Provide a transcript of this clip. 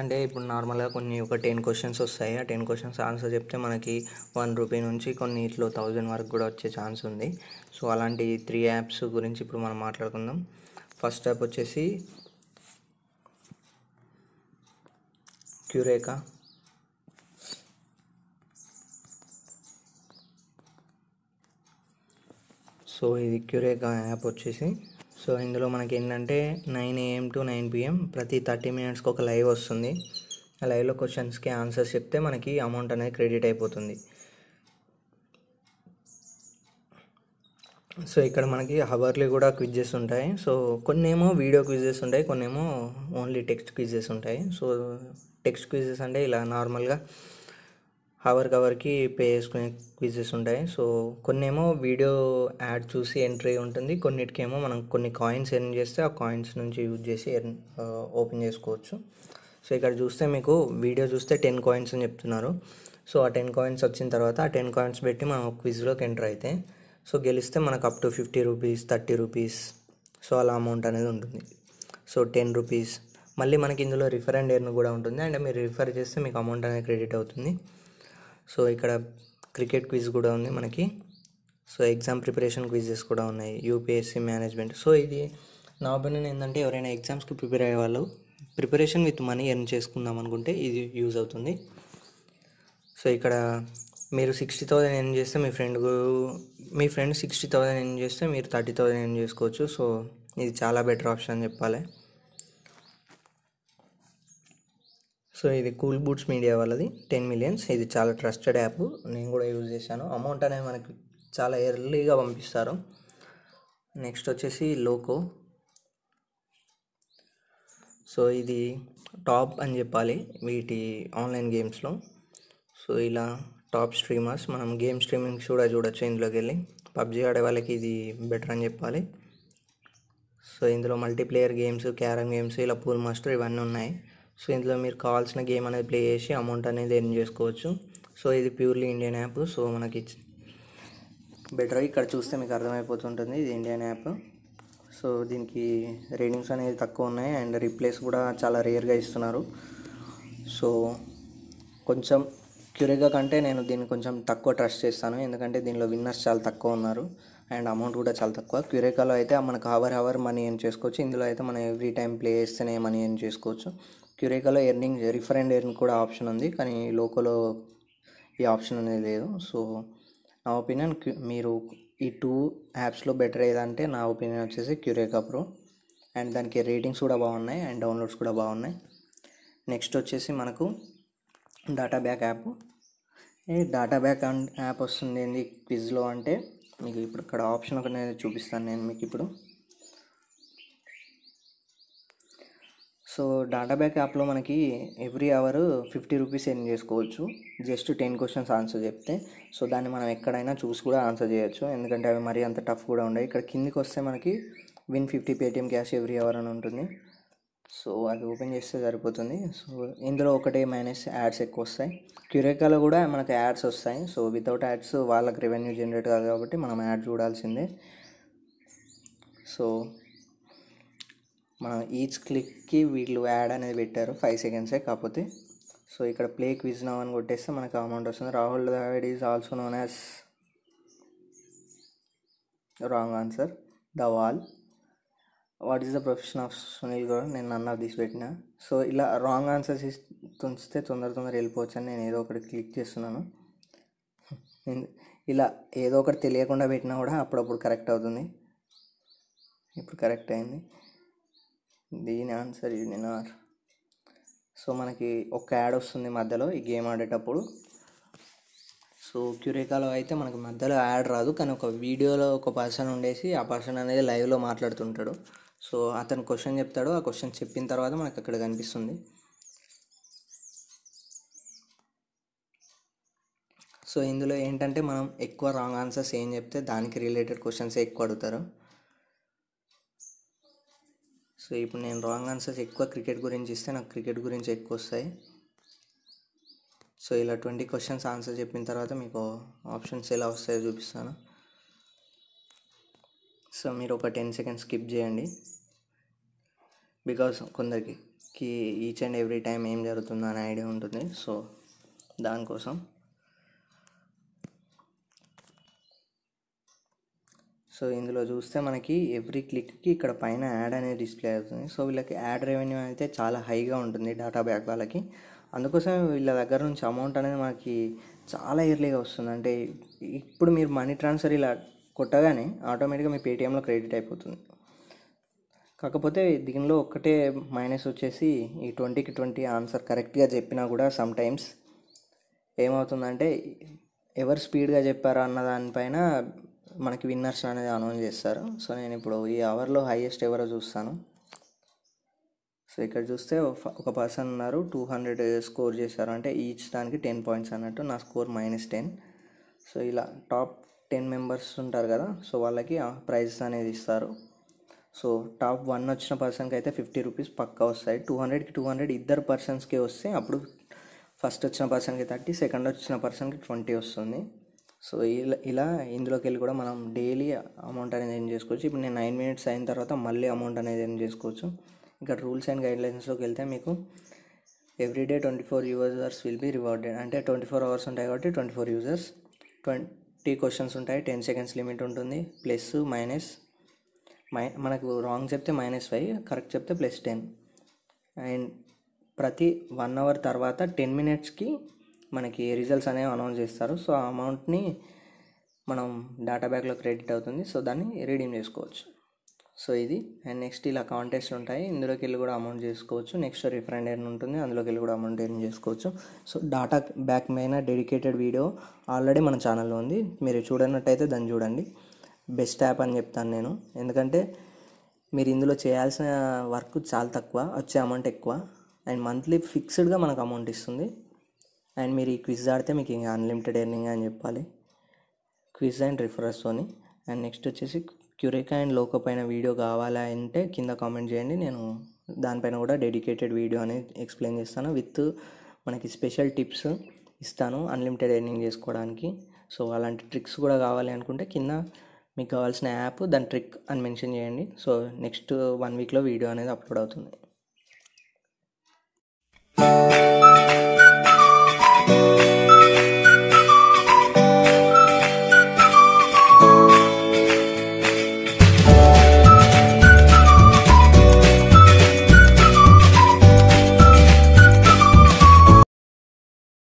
అంటే ఇప్పుడు నార్మల్గా కొన్ని ఒక టెన్ క్వశ్చన్స్ వస్తాయి ఆ టెన్ క్వశ్చన్స్ ఆన్సర్ చెప్తే మనకి వన్ రూపీ నుంచి కొన్ని ఇట్లో థౌజండ్ వరకు కూడా వచ్చే ఛాన్స్ ఉంది సో అలాంటి త్రీ యాప్స్ గురించి ఇప్పుడు మనం మాట్లాడుకుందాం ఫస్ట్ యాప్ వచ్చేసి క్యూరేకా సో ఇది క్యూరేకా యాప్ వచ్చేసి సో ఇందులో మనకి ఏంటంటే nine AM to nine PM ప్రతి థర్టీ మినిట్స్కి ఒక లైవ్ వస్తుంది ఆ లైవ్లో క్వశ్చన్స్కి ఆన్సర్స్ చెప్తే మనకి అమౌంట్ అనేది క్రెడిట్ అయిపోతుంది సో ఇక్కడ మనకి హవర్లీ కూడా క్విజెస్ ఉంటాయి సో కొన్ని ఏమో వీడియో క్విజెస్ ఉంటాయి కొన్ని ఏమో ఓన్లీ టెక్స్ట్ క్విజెస్ ఉంటాయి సో టెక్స్ట్ క్విజెస్ అంటే ఇలా నార్మల్గా అవర్కి కవర్కి పే చేసుకునే క్విజెస్ ఉంటాయి సో కొన్ని ఏమో వీడియో యాడ్ చూసి ఎంట్రీ ఉంటుంది కొన్నిటికేమో మనం కొన్ని కాయిన్స్ ఎర్న్ చేస్తే ఆ కాయిన్స్ నుంచి యూజ్ చేసి ఎర్న్ ఓపెన్ uh, చేసుకోవచ్చు సో ఇక్కడ చూస్తే మీకు వీడియో చూస్తే టెన్ కాయిన్స్ అని చెప్తున్నారు సో ఆ టెన్ కాయిన్స్ వచ్చిన తర్వాత ఆ టెన్ కాయిన్స్ పెట్టి మనం క్విజ్లోకి ఎంటర్ అయితే సో గెలిస్తే మనకు up to fifty rupees thirty rupees so అలా అమౌంట్ అనేది ఉంటుంది సో టెన్ రూపీస్ మళ్ళీ మనకి ఇందులో రిఫర్ అండ్ ఎర్న్ కూడా ఉంటుంది అండ్ మీరు రిఫర్ చేస్తే మీకు అమౌంట్ అనేది క్రెడిట్ అవుతుంది సో ఇక్కడ క్రికెట్ క్విజ్ కూడా ఉంది మనకి సో ఎగ్జామ్ ప్రిపరేషన్ క్విజెస్ కూడా ఉన్నాయి యూపీఎస్సీ మేనేజ్మెంట్ సో ఇది నా ఒపీనియన్ ఏంటంటే ఎవరైనా ఎగ్జామ్స్కి ప్రిపేర్ అయ్యే వాళ్ళు ప్రిపరేషన్ విత్ మనీ ఎర్న్ చేసుకుందాం అనుకుంటే ఇది యూజ్ అవుతుంది సో ఇక్కడ మీరు సిక్స్టీ థౌజండ్ ఎర్న్ చేస్తే మీ ఫ్రెండ్ మీ ఫ్రెండ్ సిక్స్టీ థౌజండ్ ఎర్న్ చేస్తే మీరు థర్టీ థౌజండ్ ఎర్న్ చేసుకోవచ్చు సో ఇది చాలా బెటర్ ఆప్షన్ అని చెప్పాలి సో ఇది కూల్ బూట్స్ మీడియా వాళ్ళది టెన్ మిలియన్స్ ఇది చాలా ట్రస్టెడ్ యాప్ నేను కూడా యూజ్ చేశాను అమౌంట్ అనేది మనకి చాలా ఎర్లీగా పంపిస్తారు నెక్స్ట్ వచ్చేసి లోకో సో ఇది టాప్ అని చెప్పాలి వీటి ఆన్లైన్ గేమ్స్లో సో ఇలా టాప్ స్ట్రీమర్స్ మనం గేమ్ స్ట్రీమింగ్స్ కూడా చూడొచ్చు ఇందులోకి వెళ్ళి పబ్జి ఆడే వాళ్ళకి ఇది బెటర్ అని చెప్పాలి సో ఇందులో మల్టీప్లేయర్ గేమ్స్ క్యారమ్ గేమ్స్ ఇలా పూల్ మాస్టర్ ఇవన్నీ ఉన్నాయి సో ఇందులో మీరు కావాల్సిన గేమ్ అనేది ప్లే చేసి అమౌంట్ అనేది ఎర్న్ చేసుకోవచ్చు సో ఇది ప్యూర్లీ ఇండియన్ యాప్ సో మనకి బెటర్ ఇక్కడ చూస్తే మీకు అర్థమైపోతుంటుంది ఇది ఇండియన్ యాప్ సో దీనికి రేటింగ్స్ అనేది తక్కువ ఉన్నాయి అండ్ రీప్లేస్ కూడా చాలా రేర్గా ఇస్తున్నారు సో కొంచెం క్యూరేగా కంటే నేను దీన్ని కొంచెం తక్కువ ట్రస్ట్ చేస్తాను ఎందుకంటే దీనిలో విన్నర్స్ చాలా తక్కువ ఉన్నారు అండ్ అమౌంట్ కూడా చాలా తక్కువ క్యూరేకాలో అయితే మనకు అవర్ అవర్ మనీ ఏం చేసుకోవచ్చు ఇందులో అయితే మనం ఎవ్రీ టైం ప్లే చేస్తేనే మనీ ఏం చేసుకోవచ్చు ప్యూరేకాలో ఎర్నింగ్ రిఫర్ అండ్ ఎర్న్ కూడా ఆప్షన్ ఉంది కానీ లోకోలో ఈ ఆప్షన్ అనేది లేదు సో నా ఒపీనియన్ మీరు ఈ టూ యాప్స్లో బెటర్ ఏదంటే నా ఒపీనియన్ వచ్చేసి క్యూరేకా ప్రో అండ్ దానికి రేటింగ్స్ కూడా బాగున్నాయి అండ్ డౌన్లోడ్స్ కూడా బాగున్నాయి నెక్స్ట్ వచ్చేసి మనకు డాటా బ్యాక్ యాప్ ఈ డాటా బ్యాక్ యాప్ వస్తుంది ఏంది క్విజ్లో అంటే మీకు ఇప్పుడు ఇక్కడ ఆప్షన్ ఒక నేను చూపిస్తాను నేను మీకు ఇప్పుడు సో డాటా బ్యాక్ యాప్లో మనకి every hour fifty rupees earn చేసుకోవచ్చు జస్ట్ టెన్ క్వశ్చన్స్ ఆన్సర్ చెప్తే సో దాన్ని మనం ఎక్కడైనా చూసి కూడా ఆన్సర్ చేయొచ్చు ఎందుకంటే అవి మరీ అంత టఫ్ కూడా ఉండవు ఇక్కడ కిందికి వస్తే మనకి win fifty Paytm cash every hour అని ఉంటుంది సో అది ఓపెన్ చేస్తే సరిపోతుంది సో ఇందులో ఒకటే మైనస్ యాడ్స్ ఎక్కువ వస్తాయి క్యూరేకాలో కూడా మనకు యాడ్స్ వస్తాయి సో వితౌట్ యాడ్స్ వాళ్ళకి రెవెన్యూ జనరేట్ కాదు కాబట్టి మనం యాడ్ చూడాల్సిందే సో మనం ఈచ్ క్లిక్కి వీళ్ళు యాడ్ అనేది పెట్టారు ఫైవ్ సెకండ్సే కాకపోతే సో ఇక్కడ ప్లే క్విజ్ నవ్ అని కొట్టేస్తే మనకు అమౌంట్ వస్తుంది Rahul Dravid is also known as wrong answer the wall what is the profession of Sunil Gaud నేను నన్ను ఆఫ్ తీసి పెట్టిన సో ఇలా రాంగ్ ఆన్సర్స్ తుంచితే తొందర తొందర వెళ్ళిపోవచ్చు అని నేను ఏదో ఒకటి క్లిక్ చేస్తున్నాను ఇలా ఏదో ఒకటి తెలియకుండా పెట్టినా కూడా అప్పుడప్పుడు కరెక్ట్ అవుతుంది ఇప్పుడు కరెక్ట్ అయింది దీని ఆన్సర్ యూనియన్ ఆర్ సో మనకి ఒక యాడ్ వస్తుంది మధ్యలో ఈ గేమ్ ఆడేటప్పుడు సో క్యూరేకాలో అయితే మనకి మధ్యలో యాడ్ రాదు కానీ ఒక వీడియోలో ఒక పర్సన్ ఉండేసి ఆ పర్సన్ అనేది లైవ్లో మాట్లాడుతుంటాడు సో అతను క్వశ్చన్ చెప్తాడు ఆ క్వశ్చన్ చెప్పిన తర్వాత మనకు అక్కడ కనిపిస్తుంది సో ఇందులో ఏంటంటే మనం ఎక్కువ రాంగ్ ఆన్సర్స్ ఏం చెప్తే దానికి రిలేటెడ్ క్వశ్చన్స్ ఎక్కువ అడుగుతారు సో ఇప్పుడు నేను రాంగ్ ఆన్సర్స్ ఎక్కువ క్రికెట్ గురించి ఇస్తే నాకు క్రికెట్ గురించి ఎక్కువ వస్తాయి సో ఇలా ట్వంటీ క్వశ్చన్స్ ఆన్సర్ చెప్పిన తర్వాత మీకు ఆప్షన్స్ ఎలా వస్తాయో చూపిస్తాను సో మీరు ఒక టెన్ సెకండ్స్ స్కిప్ చేయండి బికాస్ కొందరికి ఈచ్ అండ్ ఎవ్రీ టైం ఏం జరుగుతుందో అనే ఐడియా ఉంటుంది సో దానికోసం సో ఇందులో చూస్తే మనకి ఎవ్రీ క్లిక్కి ఇక్కడ పైన యాడ్ అనేది డిస్ప్లే అవుతుంది సో వీళ్ళకి యాడ్ రెవెన్యూ అయితే చాలా హైగా ఉంటుంది డాటా బ్యాక్ వాళ్ళకి అందుకోసం వీళ్ళ దగ్గర నుంచి అమౌంట్ అనేది మనకి చాలా ఇయర్లీగా వస్తుంది అంటే ఇప్పుడు మీరు మనీ ట్రాన్స్ఫర్ ఇలా కొట్టగానే ఆటోమేటిక్గా మీ పేటిఎంలో క్రెడిట్ అయిపోతుంది కాకపోతే దీనిలో ఒక్కటే మైనస్ వచ్చేసి ఈ ట్వంటీకి ట్వంటీ ఆన్సర్ కరెక్ట్గా చెప్పినా కూడా సమ్ టైమ్స్ ఏమవుతుందంటే ఎవరు స్పీడ్గా చెప్పారో అన్న దానిపైన మనకి విన్నర్స్ అనేది అనౌన్స్ చేస్తారు సో నేను ఇప్పుడు ఈ అవర్లో హైయెస్ట్ ఎవరో చూస్తాను సో ఇక్కడ చూస్తే ఒక పర్సన్ ఉన్నారు టూ హండ్రెడ్ స్కోర్ చేశారు అంటే ఈచ్ దానికి టెన్ పాయింట్స్ అన్నట్టు నా స్కోర్ మైనస్ టెన్ సో ఇలా టాప్ టెన్ మెంబర్స్ ఉంటారు కదా సో వాళ్ళకి ప్రైజెస్ అనేది ఇస్తారు సో టాప్ వన్ వచ్చిన పర్సన్కి అయితే ఫిఫ్టీ రూపీస్ పక్కా వస్తాయి టూ హండ్రెడ్కి టూ హండ్రెడ్ ఇద్దరు పర్సన్స్కే వస్తే అప్పుడు ఫస్ట్ వచ్చిన పర్సన్కి థర్టీ సెకండ్ వచ్చిన పర్సన్కి ట్వంటీ వస్తుంది సో ఇలా ఇలా ఇందులోకి వెళ్ళి కూడా మనం డైలీ అమౌంట్ అనేది ఎర్న్ చేసుకోవచ్చు ఇప్పుడు నేను నైన్ మినిట్స్ అయిన తర్వాత మళ్ళీ అమౌంట్ అనేది ఎర్న్ చేసుకోవచ్చు ఇక్కడ రూల్స్ అండ్ గైడ్లైన్స్లోకి వెళ్తే మీకు everyday twenty four users will be rewarded అంటే ట్వంటీ ఫోర్ అవర్స్ ఉంటాయి కాబట్టి twenty four users twenty questions ఉంటాయి టెన్ సెకండ్స్ లిమిట్ ఉంటుంది ప్లస్ మైనస్ మై మనకు రాంగ్ చెప్తే మైనస్ ఫైవ్ కరెక్ట్ చెప్తే ప్లస్ టెన్ అండ్ ప్రతి వన్ అవర్ తర్వాత టెన్ మినిట్స్కి మనకి రిజల్ట్స్ అనేవి అనౌన్స్ చేస్తారు సో ఆ అమౌంట్ని మనం డేటా బ్యాక్లో క్రెడిట్ అవుతుంది సో దాన్ని రీడీమ్ చేసుకోవచ్చు సో ఇది అండ్ నెక్స్ట్ ఇలా కాంటెస్ట్ ఉంటాయి ఇందులోకి వెళ్ళి కూడా అమౌంట్ చేసుకోవచ్చు నెక్స్ట్ రిఫరెండ్ అని ఉంటుంది అందులోకి వెళ్ళి కూడా అమౌంట్ ఎర్న్ చేసుకోవచ్చు సో డాటా బ్యాక్ మీద డెడికేటెడ్ వీడియో ఆల్రెడీ మన ఛానల్లో ఉంది మీరు చూడనట్టయితే దాన్ని చూడండి బెస్ట్ యాప్ అని చెప్తాను నేను ఎందుకంటే మీరు ఇందులో చేయాల్సిన వర్క్ చాలా తక్కువ వచ్చే అమౌంట్ ఎక్కువ అండ్ మంత్లీ ఫిక్స్డ్గా మనకు అమౌంట్ ఇస్తుంది అండ్ మీరు ఈ క్విజ్ ఆడితే మీకు ఇంకా అన్లిమిటెడ్ ఎర్నింగ్ అని చెప్పాలి క్విజ్ అండ్ రిఫరల్స్తోని అండ్ నెక్స్ట్ వచ్చేసి క్యూరేకా అండ్ లోకో పైన వీడియో కావాలా అంటే కింద కామెంట్ చేయండి నేను దానిపైన కూడా డెడికేటెడ్ వీడియో అనేది ఎక్స్ప్లెయిన్ చేస్తాను విత్ మనకి స్పెషల్ టిప్స్ ఇస్తాను అన్లిమిటెడ్ ఎర్నింగ్ చేసుకోవడానికి సో అలాంటి ట్రిక్స్ కూడా కావాలి అనుకుంటే కింద మీకు కావాల్సిన యాప్ దాని ట్రిక్ అని మెన్షన్ చేయండి సో నెక్స్ట్ వన్ వీక్లో వీడియో అనేది అప్లోడ్ అవుతుంది